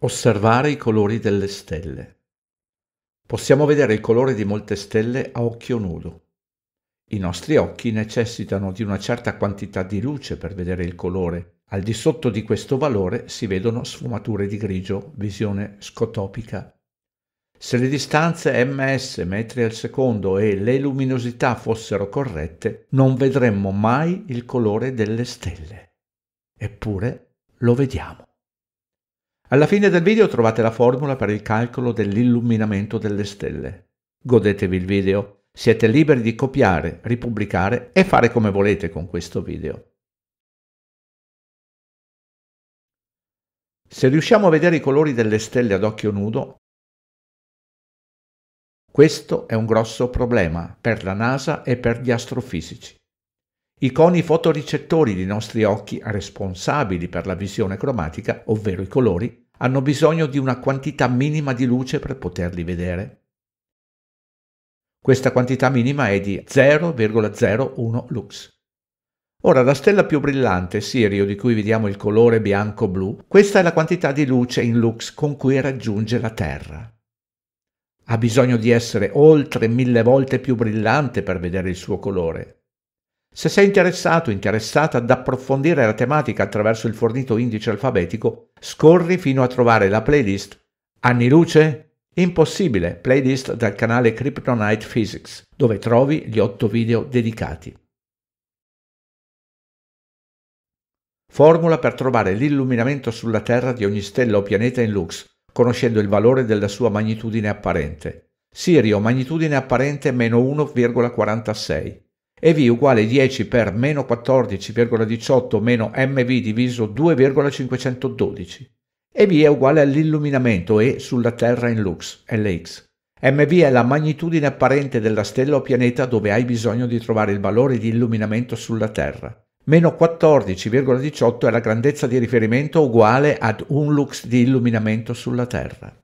Osservare i colori delle stelle. Possiamo vedere il colore di molte stelle a occhio nudo. I nostri occhi necessitano di una certa quantità di luce per vedere il colore. Al di sotto di questo valore si vedono sfumature di grigio, visione scotopica. Se le distanze ms metri al secondo e le luminosità fossero corrette, non vedremmo mai il colore delle stelle. Eppure lo vediamo. Alla fine del video trovate la formula per il calcolo dell'illuminamento delle stelle. Godetevi il video, siete liberi di copiare, ripubblicare e fare come volete con questo video. Se riusciamo a vedere i colori delle stelle ad occhio nudo, questo è un grosso problema per la NASA e per gli astrofisici. I coni fotoricettori dei nostri occhi, responsabili per la visione cromatica, ovvero i colori, hanno bisogno di una quantità minima di luce per poterli vedere. Questa quantità minima è di 0,01 lux. Ora, la stella più brillante, Sirio, di cui vediamo il colore bianco-blu, questa è la quantità di luce in lux con cui raggiunge la Terra. Ha bisogno di essere oltre mille volte più brillante per vedere il suo colore. Se sei interessato o interessata ad approfondire la tematica attraverso il fornito indice alfabetico, scorri fino a trovare la playlist Anni Luce? Impossibile, playlist dal canale Kryptonite Physics, dove trovi gli otto video dedicati. Formula per trovare l'illuminamento sulla Terra di ogni stella o pianeta in lux, conoscendo il valore della sua magnitudine apparente. Sirio, magnitudine apparente meno 1,46 e V uguale 10 per meno 14,18 meno MV diviso 2,512. E V è uguale all'illuminamento E sulla Terra in lux, LX. MV è la magnitudine apparente della stella o pianeta dove hai bisogno di trovare il valore di illuminamento sulla Terra. Meno 14,18 è la grandezza di riferimento uguale ad un lux di illuminamento sulla Terra.